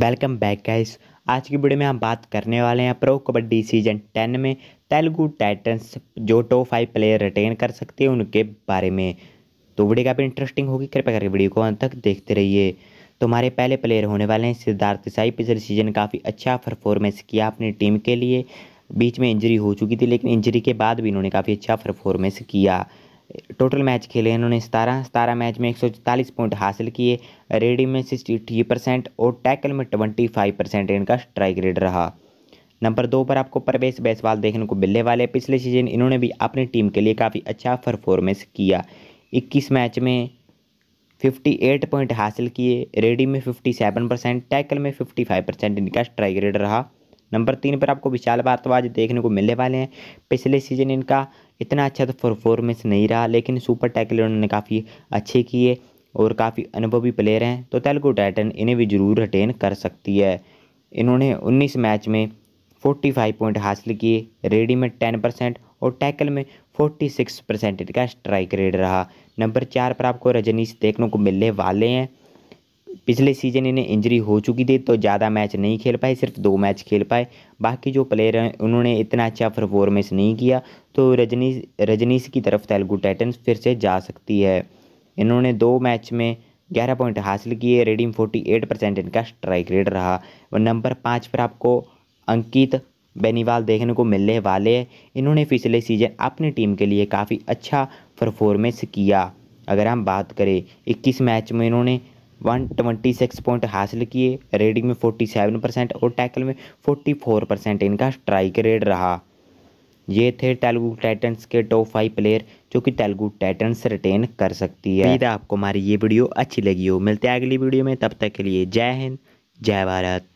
welcome back guys आज की video में हम बात करने वाले हैं प्रो कबड्डी सीजन टेन में तेलुगु टाइटन्स जो टॉप फाइव प्लेयर रिटेन कर सकते हैं उनके बारे में तो वीडियो काफ़ी इंटरेस्टिंग होगी कृपया करके वीडियो को अंत तक देखते रहिए तो हमारे पहले प्लेयर होने वाले हैं सिद्धार्थ साई पिछले सीजन काफ़ी अच्छा परफॉर्मेंस किया अपनी टीम के लिए बीच में इंजरी हो चुकी थी लेकिन इंजरी के बाद भी इन्होंने काफ़ी अच्छा परफॉर्मेंस किया टोटल मैच खेले इन्होंने सतारह सतारह मैच में एक सौ चालीस पॉइंट हासिल किए रेडी में सिक्सटी थ्री परसेंट और टैकल में ट्वेंटी फाइव परसेंट इनका स्ट्राइक रेट रहा नंबर दो पर आपको परवेश बैसवाल देखने को मिलने वाले पिछले सीजन इन्होंने भी अपनी टीम के लिए काफ़ी अच्छा परफॉर्मेंस किया इक्कीस मैच में फिफ्टी एट पॉइंट हासिल किए रेडी में फिफ्टी सेवन परसेंट टैकल में फिफ्टी फाइव परसेंट इनका स्ट्राइक रेट रहा नंबर तीन पर आपको विशाल भारद्वाज देखने को मिलने वाले हैं पिछले सीजन इनका इतना अच्छा तो परफॉर्मेंस नहीं रहा लेकिन सुपर टैकल उन्होंने काफ़ी अच्छे किए और काफ़ी अनुभवी प्लेयर हैं तो तेलुगु टाइटन इन्हें भी जरूर रिटेन कर सकती है इन्होंने 19 मैच में 45 पॉइंट हासिल किए रेडी में 10 परसेंट और टैकल में 46 परसेंट इनका स्ट्राइक रेट रहा नंबर चार पर आपको रजनीश देखने को मिलने वाले हैं पिछले सीजन इन्हें इंजरी हो चुकी थी तो ज़्यादा मैच नहीं खेल पाए सिर्फ दो मैच खेल पाए बाकी जो प्लेयर हैं उन्होंने इतना अच्छा परफॉर्मेंस नहीं किया तो रजनीश रजनीश की तरफ तेलुगु टाइटन्स फिर से जा सकती है इन्होंने दो मैच में ग्यारह पॉइंट हासिल किए रेडिंग फोर्टी एट परसेंट इनका स्ट्राइक रेट रहा और नंबर पाँच पर आपको अंकित बेनीवाल देखने को मिलने वाले हैं इन्होंने पिछले सीजन अपनी टीम के लिए काफ़ी अच्छा परफॉर्मेंस किया अगर हम बात करें इक्कीस मैच में इन्होंने 126 पॉइंट हासिल किए रेडिंग में 47 परसेंट और टैकल में 44 परसेंट इनका स्ट्राइक रेट रहा ये थे तेलुगु टाइटन्स के टॉप फाइव प्लेयर जो कि तेलुगु टाइटन्स रिटेन कर सकती है आपको हमारी ये वीडियो अच्छी लगी हो मिलते हैं अगली वीडियो में तब तक के लिए जय हिंद जय भारत